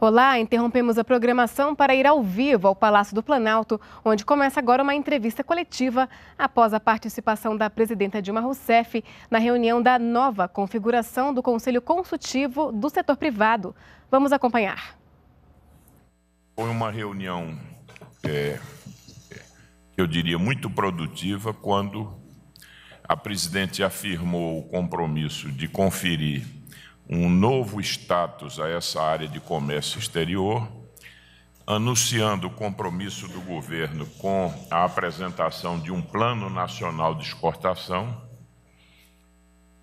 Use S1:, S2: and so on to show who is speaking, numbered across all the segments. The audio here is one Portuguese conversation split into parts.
S1: Olá, interrompemos a programação para ir ao vivo ao Palácio do Planalto, onde começa agora uma entrevista coletiva após a participação da presidenta Dilma Rousseff na reunião da nova configuração do Conselho Consultivo do Setor Privado. Vamos acompanhar.
S2: Foi uma reunião, é, é eu diria, muito produtiva quando a presidente afirmou o compromisso de conferir um novo status a essa área de comércio exterior, anunciando o compromisso do governo com a apresentação de um plano nacional de exportação,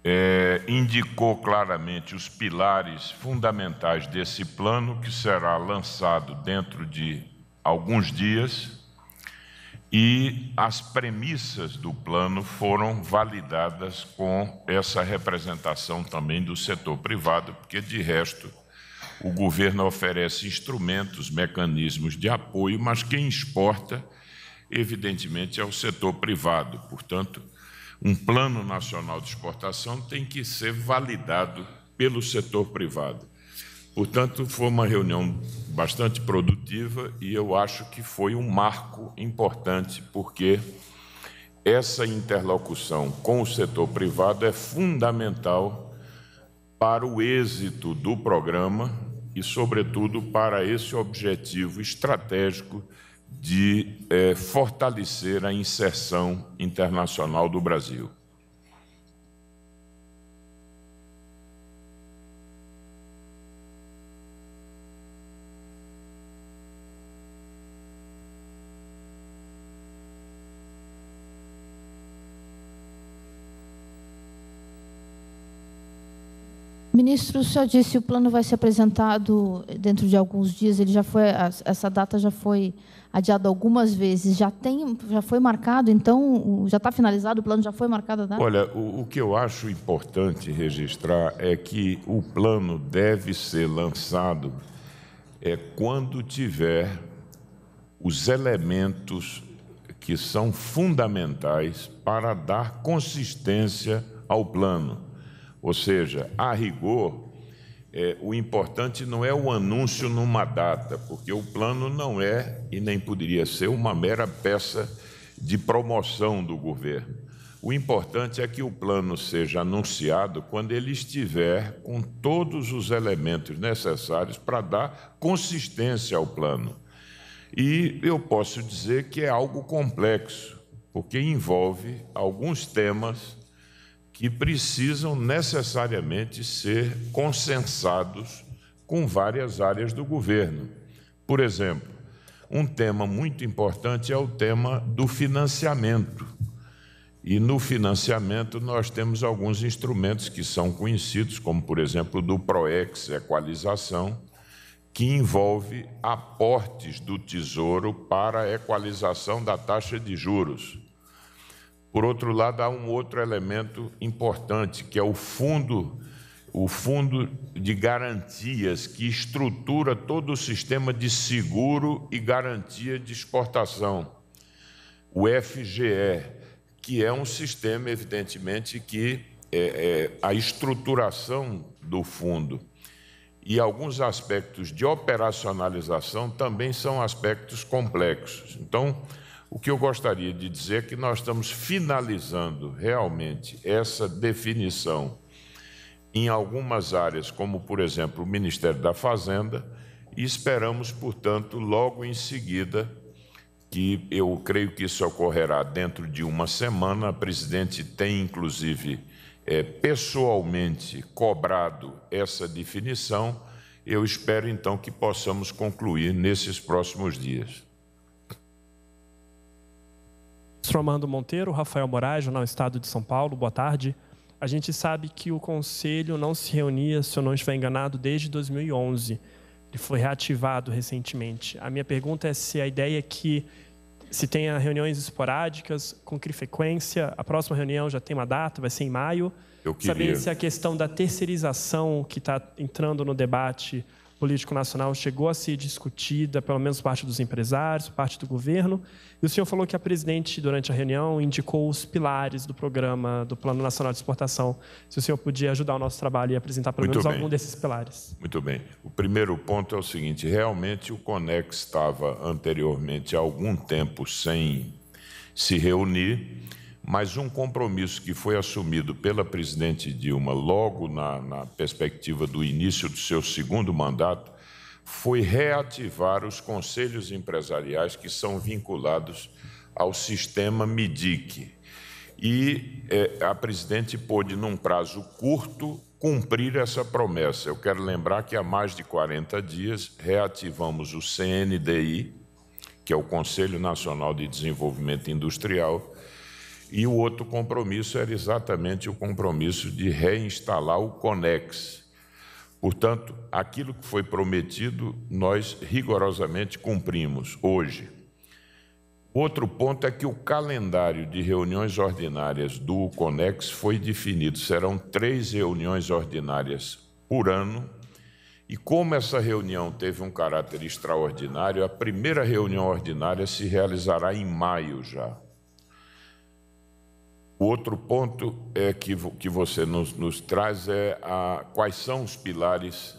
S2: é, indicou claramente os pilares fundamentais desse plano, que será lançado dentro de alguns dias e as premissas do plano foram validadas com essa representação também do setor privado, porque, de resto, o governo oferece instrumentos, mecanismos de apoio, mas quem exporta, evidentemente, é o setor privado. Portanto, um plano nacional de exportação tem que ser validado pelo setor privado. Portanto, foi uma reunião bastante produtiva e eu acho que foi um marco importante, porque essa interlocução com o setor privado é fundamental para o êxito do programa e, sobretudo, para esse objetivo estratégico de é, fortalecer a inserção internacional do Brasil.
S1: ministro senhor disse que o plano vai ser apresentado dentro de alguns dias. Ele já foi essa data já foi adiada algumas vezes. Já tem, já foi marcado. Então já está finalizado o plano, já foi marcado a data.
S2: Olha, o, o que eu acho importante registrar é que o plano deve ser lançado é quando tiver os elementos que são fundamentais para dar consistência ao plano ou seja, a rigor, é, o importante não é o anúncio numa data, porque o plano não é e nem poderia ser uma mera peça de promoção do governo. O importante é que o plano seja anunciado quando ele estiver com todos os elementos necessários para dar consistência ao plano. E eu posso dizer que é algo complexo, porque envolve alguns temas que precisam necessariamente ser consensados com várias áreas do governo. Por exemplo, um tema muito importante é o tema do financiamento. E no financiamento nós temos alguns instrumentos que são conhecidos, como por exemplo do PROEX Equalização, que envolve aportes do Tesouro para a equalização da taxa de juros. Por outro lado, há um outro elemento importante, que é o fundo, o fundo de garantias que estrutura todo o sistema de seguro e garantia de exportação, o FGE, que é um sistema, evidentemente, que é, é a estruturação do fundo e alguns aspectos de operacionalização também são aspectos complexos. Então, o que eu gostaria de dizer é que nós estamos finalizando realmente essa definição em algumas áreas, como, por exemplo, o Ministério da Fazenda, e esperamos, portanto, logo em seguida, que eu creio que isso ocorrerá dentro de uma semana. A presidente tem, inclusive, é, pessoalmente cobrado essa definição. Eu espero, então, que possamos concluir nesses próximos dias.
S1: Stromando Monteiro, Rafael Moraes, Jornal Estado de São Paulo, boa tarde. A gente sabe que o Conselho não se reunia, se eu não estiver enganado, desde 2011. Ele foi reativado recentemente. A minha pergunta é se a ideia é que se tenha reuniões esporádicas, com que frequência? A próxima reunião já tem uma data, vai ser em maio. Eu queria... Saber se a questão da terceirização que está entrando no debate político nacional chegou a ser discutida, pelo menos parte dos empresários, parte do governo. E o senhor falou que a presidente, durante a reunião, indicou os pilares do programa do Plano Nacional de Exportação. Se o senhor podia ajudar o nosso trabalho e apresentar pelo Muito menos bem. algum desses pilares.
S2: Muito bem. O primeiro ponto é o seguinte: realmente o Conex estava anteriormente há algum tempo sem se reunir mas um compromisso que foi assumido pela presidente Dilma logo na, na, perspectiva do início do seu segundo mandato foi reativar os conselhos empresariais que são vinculados ao sistema MIDIC. E é, a presidente pôde, num prazo curto, cumprir essa promessa. Eu quero lembrar que há mais de 40 dias reativamos o CNDI, que é o Conselho Nacional de Desenvolvimento Industrial, e o outro compromisso era exatamente o compromisso de reinstalar o CONEX. Portanto, aquilo que foi prometido, nós rigorosamente cumprimos hoje. Outro ponto é que o calendário de reuniões ordinárias do CONEX foi definido. Serão três reuniões ordinárias por ano. E como essa reunião teve um caráter extraordinário, a primeira reunião ordinária se realizará em maio já, o outro ponto é que, que você nos, nos traz é a, quais são os pilares.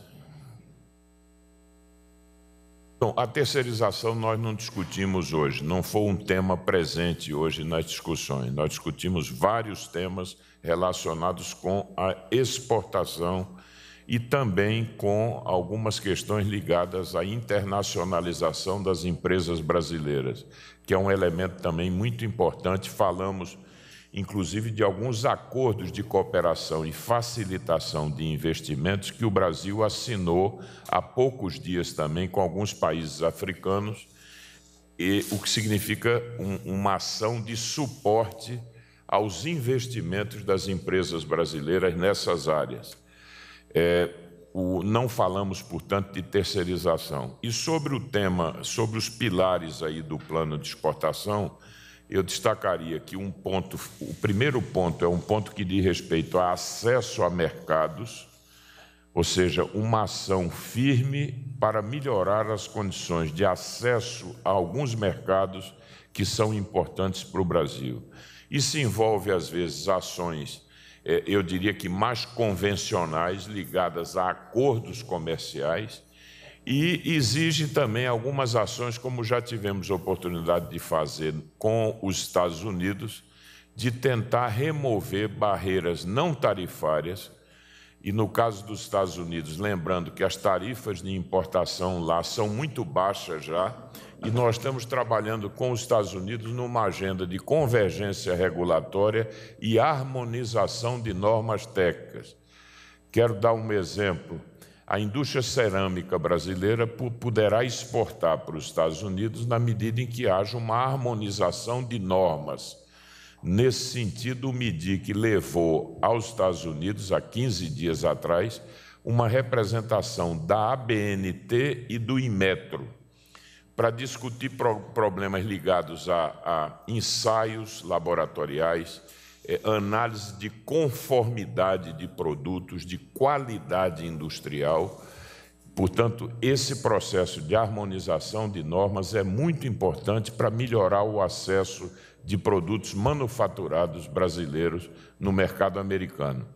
S2: Bom, a terceirização nós não discutimos hoje, não foi um tema presente hoje nas discussões. Nós discutimos vários temas relacionados com a exportação e também com algumas questões ligadas à internacionalização das empresas brasileiras, que é um elemento também muito importante. Falamos inclusive de alguns acordos de cooperação e facilitação de investimentos que o Brasil assinou há poucos dias também com alguns países africanos, e o que significa um, uma ação de suporte aos investimentos das empresas brasileiras nessas áreas. É, o, não falamos, portanto, de terceirização. E sobre o tema, sobre os pilares aí do plano de exportação, eu destacaria que um ponto, o primeiro ponto é um ponto que diz respeito a acesso a mercados, ou seja, uma ação firme para melhorar as condições de acesso a alguns mercados que são importantes para o Brasil. Isso envolve, às vezes, ações, eh, eu diria que mais convencionais, ligadas a acordos comerciais, e exige também algumas ações, como já tivemos oportunidade de fazer com os Estados Unidos, de tentar remover barreiras não tarifárias. E no caso dos Estados Unidos, lembrando que as tarifas de importação lá são muito baixas já, e nós estamos trabalhando com os Estados Unidos numa agenda de convergência regulatória e harmonização de normas técnicas. Quero dar um exemplo a indústria cerâmica brasileira poderá exportar para os Estados Unidos na medida em que haja uma harmonização de normas. Nesse sentido, o MIDIC que levou aos Estados Unidos, há 15 dias atrás, uma representação da ABNT e do Imetro para discutir problemas ligados a, a ensaios laboratoriais, é, análise de conformidade de produtos, de qualidade industrial. Portanto, esse processo de harmonização de normas é muito importante para melhorar o acesso de produtos manufaturados brasileiros no mercado americano.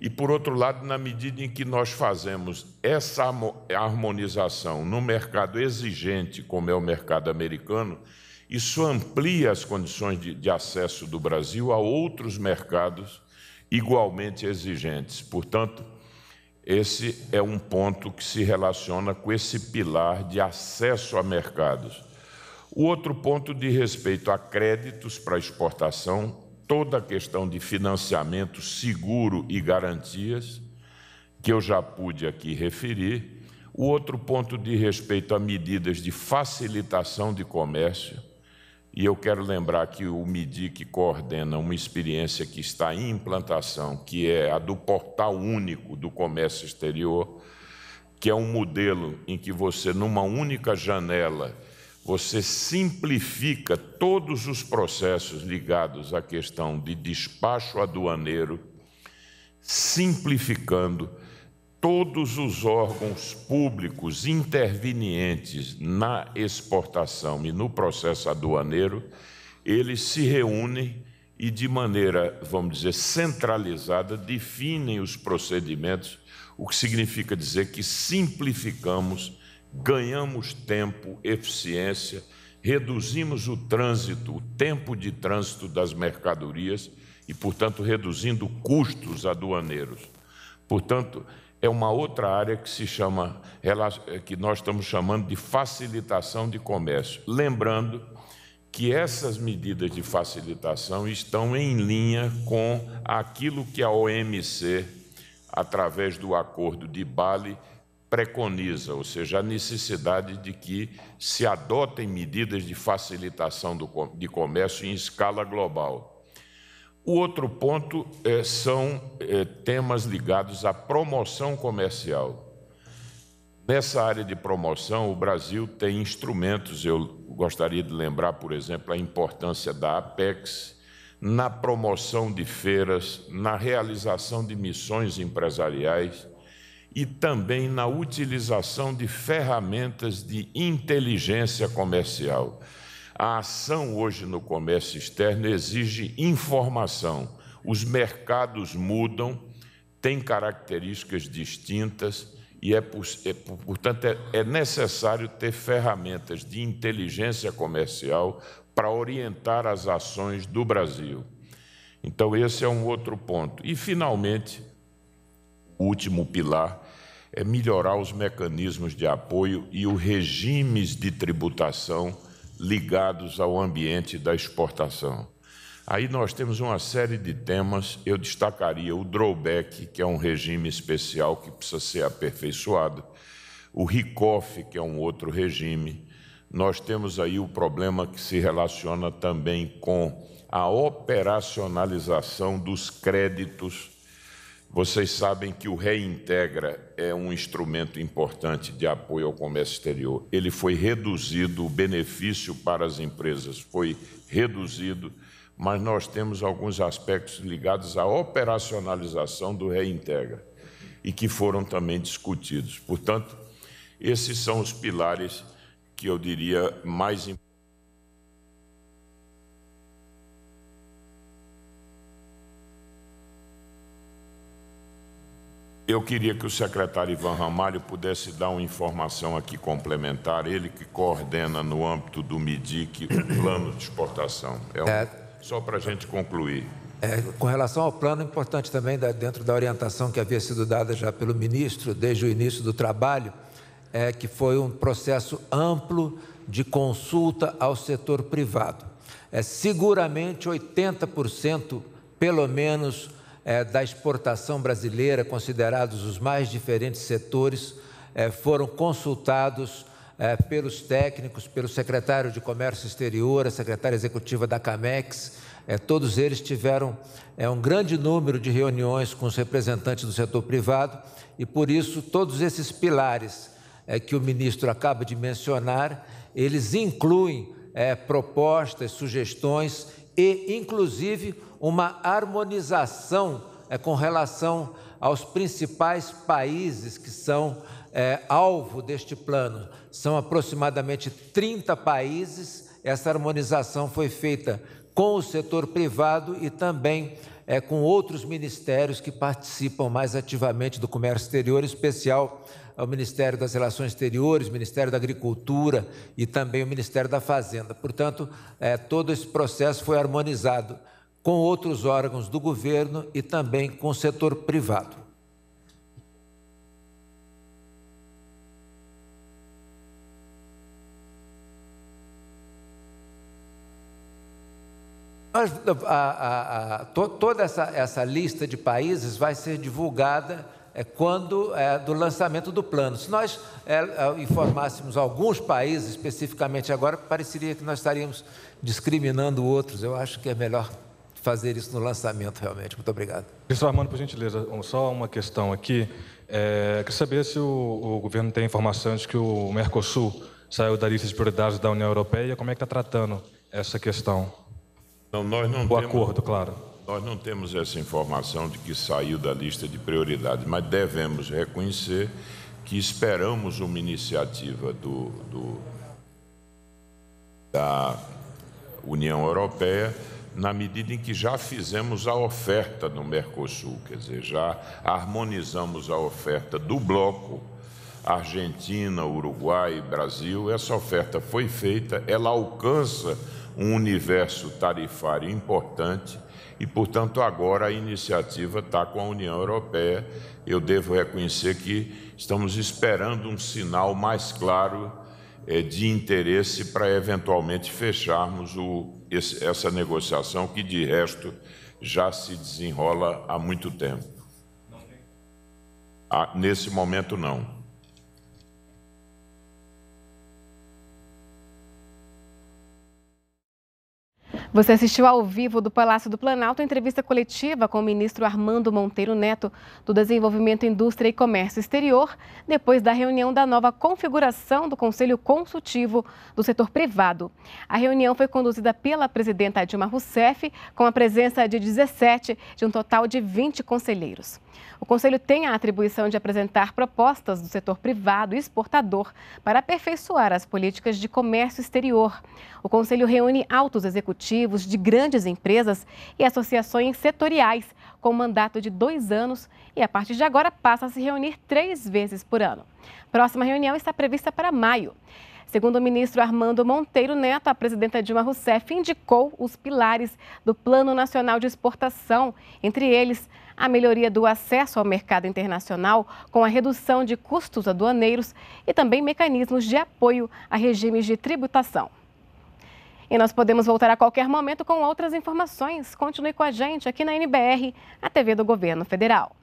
S2: E, por outro lado, na medida em que nós fazemos essa harmonização no mercado exigente, como é o mercado americano, isso amplia as condições de, de acesso do Brasil a outros mercados igualmente exigentes. Portanto, esse é um ponto que se relaciona com esse pilar de acesso a mercados. O outro ponto de respeito a créditos para exportação, toda a questão de financiamento seguro e garantias, que eu já pude aqui referir. O outro ponto de respeito a medidas de facilitação de comércio, e eu quero lembrar que o MIDIC coordena uma experiência que está em implantação, que é a do Portal Único do Comércio Exterior, que é um modelo em que você, numa única janela, você simplifica todos os processos ligados à questão de despacho aduaneiro, simplificando todos os órgãos públicos intervenientes na exportação e no processo aduaneiro, eles se reúnem e, de maneira, vamos dizer, centralizada, definem os procedimentos, o que significa dizer que simplificamos, ganhamos tempo, eficiência, reduzimos o trânsito, o tempo de trânsito das mercadorias e, portanto, reduzindo custos aduaneiros. Portanto, é uma outra área que se chama, que nós estamos chamando de facilitação de comércio. Lembrando que essas medidas de facilitação estão em linha com aquilo que a OMC, através do acordo de Bali, preconiza, ou seja, a necessidade de que se adotem medidas de facilitação de comércio em escala global. O outro ponto é, são é, temas ligados à promoção comercial. Nessa área de promoção, o Brasil tem instrumentos, eu gostaria de lembrar, por exemplo, a importância da Apex na promoção de feiras, na realização de missões empresariais e também na utilização de ferramentas de inteligência comercial. A ação hoje no comércio externo exige informação. Os mercados mudam, têm características distintas e, é, é portanto, é, é necessário ter ferramentas de inteligência comercial para orientar as ações do Brasil. Então, esse é um outro ponto. E, finalmente, o último pilar é melhorar os mecanismos de apoio e os regimes de tributação ligados ao ambiente da exportação. Aí nós temos uma série de temas, eu destacaria o drawback, que é um regime especial que precisa ser aperfeiçoado, o RICOF, que é um outro regime. Nós temos aí o problema que se relaciona também com a operacionalização dos créditos vocês sabem que o Reintegra é um instrumento importante de apoio ao comércio exterior. Ele foi reduzido, o benefício para as empresas foi reduzido, mas nós temos alguns aspectos ligados à operacionalização do Reintegra e que foram também discutidos. Portanto, esses são os pilares que eu diria mais importantes Eu queria que o secretário Ivan Ramalho pudesse dar uma informação aqui complementar, ele que coordena no âmbito do MIDIC o plano de exportação. É, um... é... Só para a gente concluir.
S3: É, com relação ao plano, é importante também, dentro da orientação que havia sido dada já pelo ministro desde o início do trabalho, é que foi um processo amplo de consulta ao setor privado. É, seguramente 80%, pelo menos, é, da exportação brasileira, considerados os mais diferentes setores, é, foram consultados é, pelos técnicos, pelo secretário de Comércio Exterior, a secretária executiva da CAMEX. É, todos eles tiveram é, um grande número de reuniões com os representantes do setor privado e, por isso, todos esses pilares é, que o ministro acaba de mencionar, eles incluem propostas, sugestões e, inclusive, uma harmonização é, com relação aos principais países que são é, alvo deste plano. São aproximadamente 30 países. Essa harmonização foi feita com o setor privado e também é, com outros ministérios que participam mais ativamente do comércio exterior, em especial o Ministério das Relações Exteriores, Ministério da Agricultura e também o Ministério da Fazenda. Portanto, é, todo esse processo foi harmonizado com outros órgãos do governo e também com o setor privado. Mas, a, a, a, to, toda essa, essa, lista de países vai ser divulgada é, quando é, do lançamento do plano. Se nós é, é informássemos alguns países especificamente agora, pareceria que nós estaríamos discriminando outros. Eu acho que é melhor fazer isso no lançamento, realmente. Muito obrigado.
S2: Cristiano Armando, por gentileza, só uma questão aqui. É, queria saber se o, o, governo
S1: tem informação de que o Mercosul saiu da lista de prioridades da União Europeia. Como é que está tratando essa questão?
S2: Não, nós não o temos, acordo, claro. Nós não temos essa informação de que saiu da lista de prioridades, mas devemos reconhecer que esperamos uma iniciativa do, do da União Europeia na medida em que já fizemos a oferta no Mercosul, quer dizer, já harmonizamos a oferta do bloco Argentina, Uruguai, Brasil. Essa oferta foi feita, ela alcança um universo tarifário importante e, portanto, agora a iniciativa está com a União Europeia. Eu devo reconhecer que estamos esperando um sinal mais claro é, de interesse para eventualmente fecharmos o, esse, essa negociação que, de resto, já se desenrola há muito tempo. Ah, nesse momento, não.
S1: Você assistiu ao vivo do Palácio do Planalto a entrevista coletiva com o ministro Armando Monteiro Neto do Desenvolvimento, Indústria e Comércio Exterior, depois da reunião da nova configuração do Conselho Consultivo do Setor Privado. A reunião foi conduzida pela presidenta Dilma Rousseff, com a presença de 17 de um total de 20 conselheiros. O Conselho tem a atribuição de apresentar propostas do setor privado e exportador para aperfeiçoar as políticas de comércio exterior. O Conselho reúne altos executivos executivos de grandes empresas e associações setoriais, com mandato de dois anos e, a partir de agora, passa a se reunir três vezes por ano. Próxima reunião está prevista para maio. Segundo o ministro Armando Monteiro Neto, a presidenta Dilma Rousseff indicou os pilares do Plano Nacional de Exportação, entre eles a melhoria do acesso ao mercado internacional com a redução de custos aduaneiros e também mecanismos de apoio a regimes de tributação. E nós podemos voltar a qualquer momento com outras informações. Continue com a gente aqui na NBR, a TV do Governo Federal.